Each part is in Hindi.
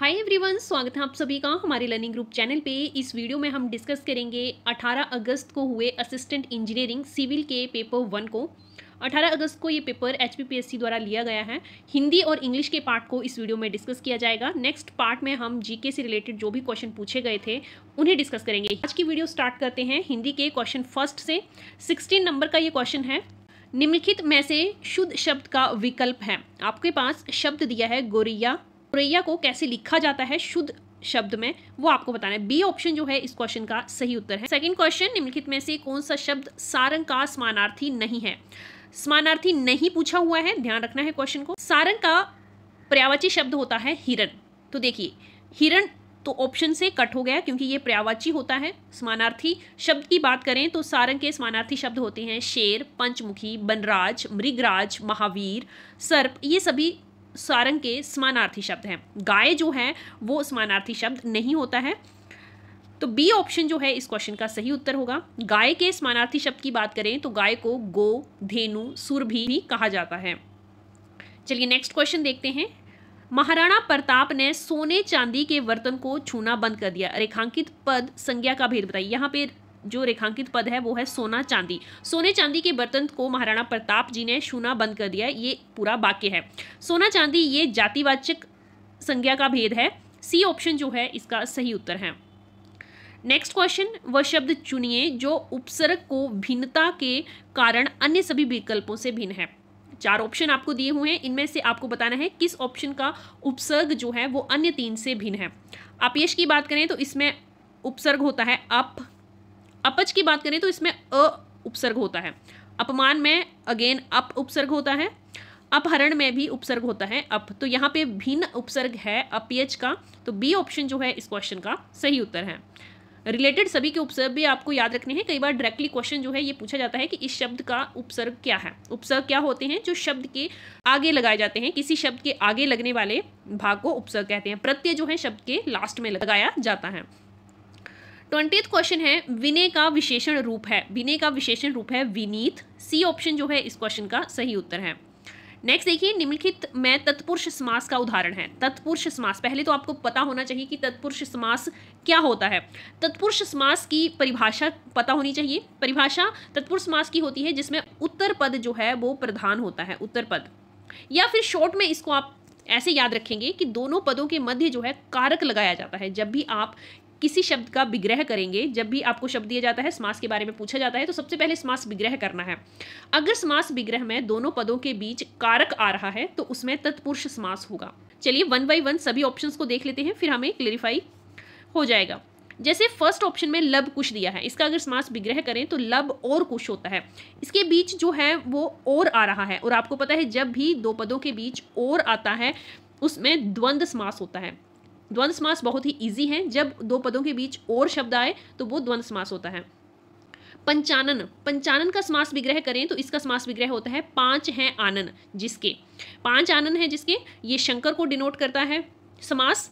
हाय एवरीवन स्वागत है आप सभी का हमारे लर्निंग ग्रुप चैनल पे इस वीडियो में हम डिस्कस करेंगे 18 अगस्त को हुए असिस्टेंट इंजीनियरिंग सिविल के पेपर वन को 18 अगस्त को ये पेपर एच द्वारा लिया गया है हिंदी और इंग्लिश के पार्ट को इस वीडियो में डिस्कस किया जाएगा नेक्स्ट पार्ट में हम जीके से रिलेटेड जो भी क्वेश्चन पूछे गए थे उन्हें डिस्कस करेंगे आज की वीडियो स्टार्ट करते हैं हिंदी के क्वेश्चन फर्स्ट से सिक्सटीन नंबर का ये क्वेश्चन है निम्नलिखित में से शुद्ध शब्द का विकल्प है आपके पास शब्द दिया है गोरिया प्रैया को कैसे लिखा जाता है शुद्ध शब्द में वो आपको बताना है बी ऑप्शन जो है इस क्वेश्चन का सही उत्तर है सेकंड क्वेश्चन निम्नलिखित में से कौन सा शब्द सारंग का समानार्थी नहीं है समानार्थी नहीं पूछा हुआ है ध्यान रखना है क्वेश्चन को सारंग का पर्यावाची शब्द होता है हिरण तो देखिए हिरण तो ऑप्शन से कट हो गया क्योंकि ये पर्यावाची होता है समानार्थी शब्द की बात करें तो सारंग के समानार्थी शब्द होते हैं शेर पंचमुखी बनराज मृगराज महावीर सर्प ये सभी सारंग के समानार्थी शब्द हैं गाय जो है वो समानार्थी शब्द नहीं होता है तो बी ऑप्शन जो है इस क्वेश्चन का सही उत्तर होगा गाय के समानार्थी शब्द की बात करें तो गाय को गो धेनु सुर भी, भी कहा जाता है चलिए नेक्स्ट क्वेश्चन देखते हैं महाराणा प्रताप ने सोने चांदी के बर्तन को छूना बंद कर दिया रेखांकित पद संज्ञा का भेद बताइए यहाँ पे जो रेखांकित पद है वो है सोना चांदी सोने चांदी के बर्तन को महाराणा प्रताप जी ने शूना बंद कर दिया ये पूरा वाक्य है सोना चांदी ये जातिवाचक संज्ञा का भेद है सी ऑप्शन जो है इसका सही उत्तर है नेक्स्ट क्वेश्चन वह शब्द चुनिए जो उपसर्ग को भिन्नता के कारण अन्य सभी विकल्पों से भिन्न है चार ऑप्शन आपको दिए हुए हैं इनमें से आपको बताना है किस ऑप्शन का उपसर्ग जो है वो अन्य तीन से भिन्न है अपयश की बात करें तो इसमें उपसर्ग होता है अप अपच की बात करें तो इसमें अ उपसर्ग होता है अपमान में अगेन अप उपसर्ग होता है अपहरण में भी उपसर्ग होता है अप तो यहाँ पे भिन्न उपसर्ग है अपीएच का तो बी ऑप्शन जो है इस क्वेश्चन का सही उत्तर है रिलेटेड सभी के उपसर्ग भी आपको याद रखने हैं कई बार डायरेक्टली क्वेश्चन जो है ये पूछा जाता है कि इस शब्द का उपसर्ग क्या है उपसर्ग क्या होते हैं जो शब्द के आगे लगाए जाते हैं किसी शब्द के आगे लगने वाले भाग को उपसर्ग कहते हैं प्रत्यय जो है शब्द के लास्ट में लगाया जाता है ट्वेंटी क्वेश्चन है विनय का विशेषण रूप है विनय का विशेषण रूप है विनीत सी ऑप्शन जो है इस क्वेश्चन का सही उत्तर है नेक्स्ट देखिए निम्नलिखित में तत्पुरुष समास का उदाहरण है तत्पुरुष समास पहले तो आपको पता होना चाहिए कि तत्पुरुष समास क्या होता है तत्पुरुष समास की परिभाषा पता होनी चाहिए परिभाषा तत्पुरुष समास की होती है जिसमें उत्तर पद जो है वो प्रधान होता है उत्तर पद या फिर शॉर्ट में इसको आप ऐसे याद रखेंगे कि दोनों पदों के मध्य जो है कारक लगाया जाता है जब भी आप किसी शब्द का विग्रह करेंगे जब भी आपको शब्द दिया जाता है समास के बारे में पूछा जाता है तो सबसे पहले समास विग्रह करना है अगर समास विग्रह में दोनों पदों के बीच कारक आ रहा है तो उसमें तत्पुरुष समास होगा चलिए वन बाई वन सभी ऑप्शन को देख लेते हैं फिर हमें क्लेरिफाई हो जाएगा जैसे फर्स्ट ऑप्शन में लब कुश दिया है इसका अगर समास विग्रह करें तो लब और कुश होता है इसके बीच जो है वो और आ रहा है और आपको पता है जब भी दो पदों के बीच और आता है उसमें द्वंद्व समास होता है द्वंद समास बहुत ही ईजी हैं जब दो पदों के बीच और शब्द आए तो वो द्वंद समास होता है पंचानन पंचानन का समास विग्रह करें तो इसका समास विग्रह होता है पांच हैं आनन जिसके पांच आनन है जिसके ये शंकर को डिनोट करता है समास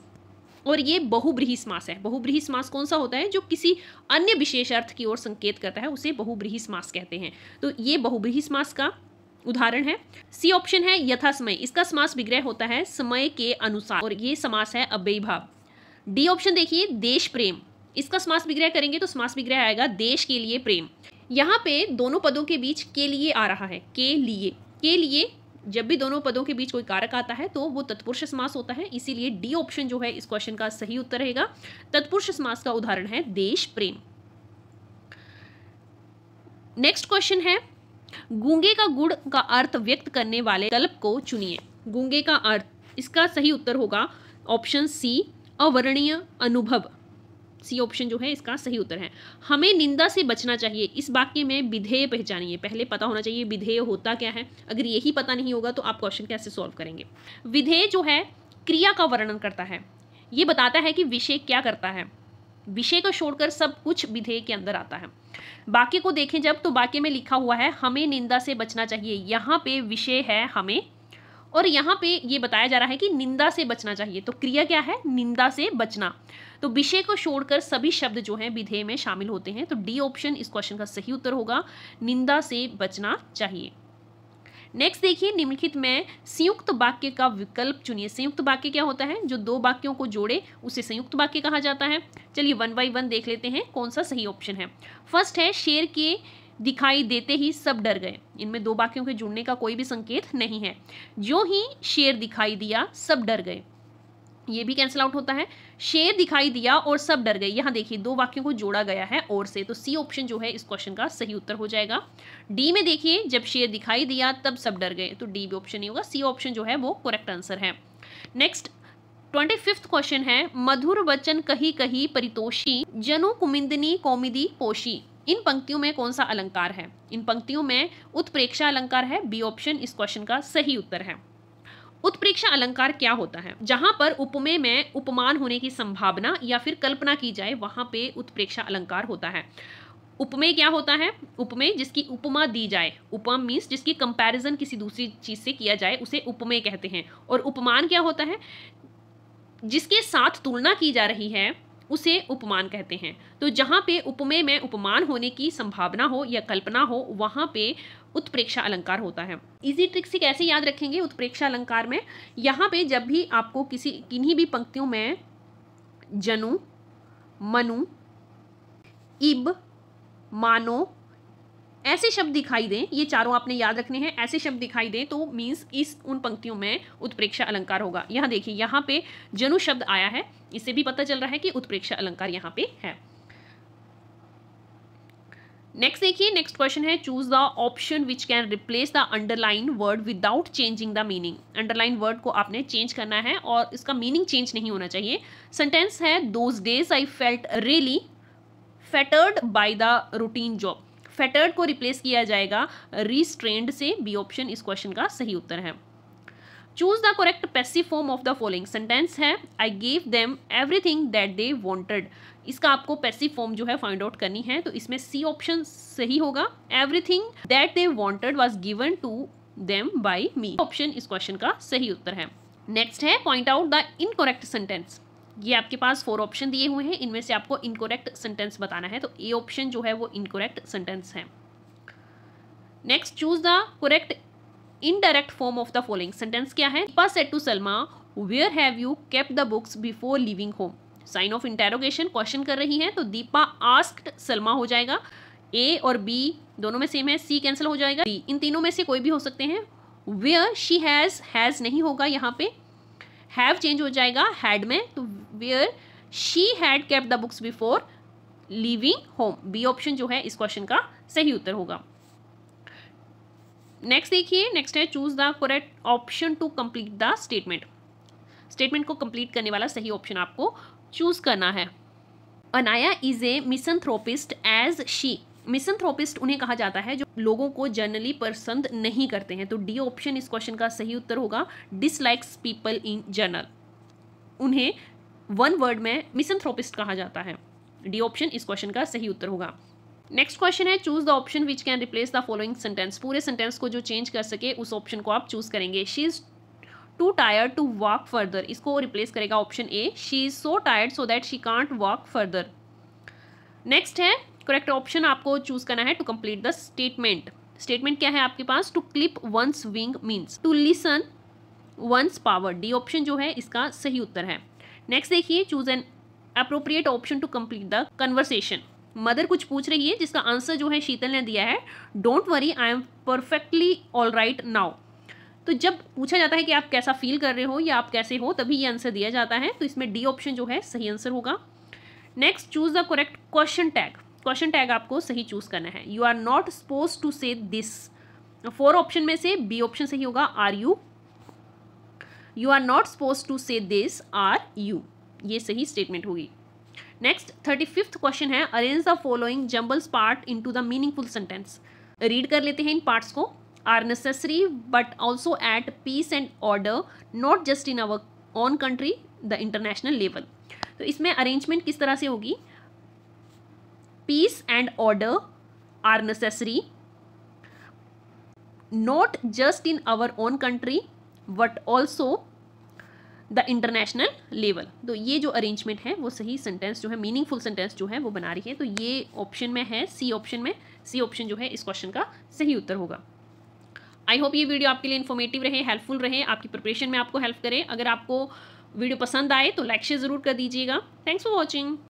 और ये बहुब्रीही समास है बहुब्रीही समास कौन सा होता है जो किसी अन्य विशेष अर्थ की ओर संकेत करता है उसे बहुब्रीही समास कहते हैं तो ये बहुब्रीही समास का उदाहरण है सी ऑप्शन है यथा समय इसका समास विग्रह होता है समय के अनुसार और ये समास है अव्ययी भाव डी ऑप्शन देखिए देश प्रेम इसका समास विग्रह करेंगे तो समास विग्रह आएगा देश के लिए प्रेम यहाँ पे दोनों पदों के बीच के लिए आ रहा है के लिए के लिए जब भी दोनों पदों के बीच कोई कारक आता है तो वो तत्पुरुष समास होता है इसीलिए डी ऑप्शन जो है इस क्वेश्चन का सही उत्तर रहेगा तत्पुरुष समास का उदाहरण है देश प्रेम नेक्स्ट क्वेश्चन है गूंगे का गुड़ का अर्थ व्यक्त करने वाले कल्प को चुनिए गूंगे का अर्थ इसका सही उत्तर होगा ऑप्शन सी अवर्णीय अनुभव सी ऑप्शन जो है इसका सही उत्तर है हमें निंदा से बचना चाहिए इस वाक्य में विधेय पहचानिए पहले पता होना चाहिए विधेय होता क्या है अगर यही पता नहीं होगा तो आप क्वेश्चन कैसे सॉल्व करेंगे विधेय जो है क्रिया का वर्णन करता है ये बताता है कि विषय क्या करता है विषय को छोड़कर सब कुछ विधेय के अंदर आता है बाकी को देखें जब तो बाकी में लिखा हुआ है हमें निंदा से बचना चाहिए यहाँ पे विषय है हमें और यहाँ पे ये बताया जा रहा है कि निंदा से बचना चाहिए तो क्रिया क्या है निंदा से बचना तो विषय को छोड़कर सभी शब्द जो हैं विधेय में शामिल होते हैं तो डी ऑप्शन इस क्वेश्चन का सही उत्तर होगा निंदा से बचना चाहिए नेक्स्ट देखिए निम्नलिखित में संयुक्त वाक्य का विकल्प चुनिए संयुक्त वाक्य क्या होता है जो दो वाक्यों को जोड़े उसे संयुक्त वाक्य कहा जाता है चलिए वन बाई वन देख लेते हैं कौन सा सही ऑप्शन है फर्स्ट है शेर के दिखाई देते ही सब डर गए इनमें दो वाक्यों के जुड़ने का कोई भी संकेत नहीं है जो ही शेर दिखाई दिया सब डर गए ये भी कैंसिल आउट होता है शेर दिखाई दिया और सब डर गए यहाँ देखिए दो वाक्यों को जोड़ा गया है और से तो सी ऑप्शन जो है इस क्वेश्चन का सही उत्तर हो जाएगा डी में देखिए जब शेर दिखाई दिया तब सब डर गए तो डी भी ऑप्शन नहीं होगा सी ऑप्शन जो है वो करेक्ट आंसर है नेक्स्ट ट्वेंटी फिफ्थ क्वेश्चन है मधुर वचन कही कही परितोषी जनु कुमिंदनी कौमिदी पोशी इन पंक्तियों में कौन सा अलंकार है इन पंक्तियों में उत्प्रेक्षा अलंकार है बी ऑप्शन इस क्वेश्चन का सही उत्तर है उत्प्रेक्षा अलंकार क्या होता है जहां पर उपमे में उपमान होने की संभावना या फिर कल्पना की जाए वहां पे उत्प्रेक्षा अलंकार होता है उपमेय क्या होता है उपमेय जिसकी उपमा दी जाए उपम मीन्स जिसकी कंपैरिजन किसी दूसरी चीज़ से किया जाए उसे उपमेय कहते हैं और उपमान क्या होता है जिसके साथ तुलना की जा रही है उसे उपमान कहते हैं तो जहाँ पे उपमेय में उपमान होने की संभावना हो या कल्पना हो वहाँ पे उत्प्रेक्षा अलंकार होता है इजी ट्रिक से कैसे याद रखेंगे उत्प्रेक्षा अलंकार में यहाँ पे जब भी आपको किसी किन्हीं भी पंक्तियों में जनु मनु इब मानो ऐसे शब्द दिखाई दें ये चारों आपने याद रखने हैं ऐसे शब्द दिखाई दें तो मीन्स इस उन पंक्तियों में उत्प्रेक्षा अलंकार होगा यहाँ देखिए यहाँ पे जनु शब्द आया है इससे भी पता चल रहा है कि उत्प्रेक्षा अलंकार यहाँ पे है नेक्स्ट देखिए नेक्स्ट क्वेश्चन है choose the option which can replace the underline word without changing the meaning underline word को आपने चेंज करना है और इसका मीनिंग चेंज नहीं होना चाहिए सेंटेंस है those days I felt really fettered by the routine job fettered को रिप्लेस किया जाएगा रिस्ट्रेंड से बी ऑप्शन इस क्वेश्चन का सही उत्तर है choose the correct passive form of the following sentence है I gave them everything that they wanted इसका आपको पैसिव फॉर्म जो है फाइंड आउट करनी है तो इसमें सी ऑप्शन सही होगा everything that they wanted was given to them by me option इस क्वेश्चन का सही उत्तर है नेक्स्ट है point out the incorrect sentence ये आपके पास फोर ऑप्शन दिए हुए हैं इनमें से आपको इनकोरेक्ट सेंटेंस बताना है तो ए ऑप्शन जो है वो इनकोरेक्ट सेंटेंस है next choose the correct indirect form of the following sentence क्या है पास said to Salma where have you kept the books before leaving home sign of interrogation question कर रही है तो दीपा आस्क्ड सलमा हो जाएगा ए और बी दोनों में सेम है सी कैंसिल हो जाएगा बी इन तीनों में से कोई भी हो सकते हैं वेयर शी हैज़ हैज़ नहीं होगा यहाँ पे हैव चेंज हो जाएगा हैड में तो where she had kept the books before leaving home B option जो है इस क्वेश्चन का सही उत्तर होगा नेक्स्ट देखिए नेक्स्ट है choose the correct option to complete the statement statement को कंप्लीट करने वाला सही ऑप्शन आपको चूज करना है Anaya is a misanthropist as she misanthropist उन्हें कहा जाता है जो लोगों को जनरली पसंद नहीं करते हैं तो डी ऑप्शन इस क्वेश्चन का सही उत्तर होगा डिसलाइक्स पीपल इन जनरल उन्हें वन वर्ड में मिसनथ्रोपिस्ट कहा जाता है डी ऑप्शन इस क्वेश्चन का सही उत्तर होगा नेक्स्ट क्वेश्चन है choose the option which can replace the following sentence पूरे सेंटेंस को जो चेंज कर सके उस ऑप्शन को आप चूज करेंगे she is too tired to walk further इसको रिप्लेस करेगा option A she is so tired so that she can't walk further next है करेक्ट ऑप्शन आपको चूज करना है to complete the statement statement क्या है आपके पास to clip one's wing means to lessen one's power D option जो है इसका सही उत्तर है नेक्स्ट देखिए choose an appropriate option to complete the conversation mother कुछ पूछ रही है जिसका आंसर जो है शीतल ने दिया है don't worry I am perfectly all right now तो जब पूछा जाता है कि आप कैसा फील कर रहे हो या आप कैसे हो तभी ये आंसर दिया जाता है तो इसमें डी ऑप्शन जो है सही आंसर होगा next choose the correct question tag question tag आपको सही चूज करना है you are not suppose to say this four option में से बी ऑप्शन सही होगा are you you are not suppose to say this are you ये सही स्टेटमेंट होगी नेक्स्ट थर्टी फिफ्थ क्वेश्चन है arrange the following jumbles part into the meaningful sentence read कर लेते हैं इन पार्ट्स को are necessary but also at peace and order not just in our own country the international level तो इसमें अरेंजमेंट किस तरह से होगी peace and order are necessary not just in our own country but also the international level तो ये जो अरेंजमेंट है वो सही सेंटेंस जो है मीनिंगफुल सेंटेंस जो है वो बना रही है तो ये ऑप्शन में है सी ऑप्शन में सी ऑप्शन जो है इस क्वेश्चन का सही उत्तर होगा आई होप ये वीडियो आपके लिए इन्फॉर्मेटिव रहे हेल्पफुल रहे आपकी प्रिपरेशन में आपको हेल्प करे अगर आपको वीडियो पसंद आए तो लाइक शेयर ज़रूर कर दीजिएगा थैंक्स फॉर वॉचिंग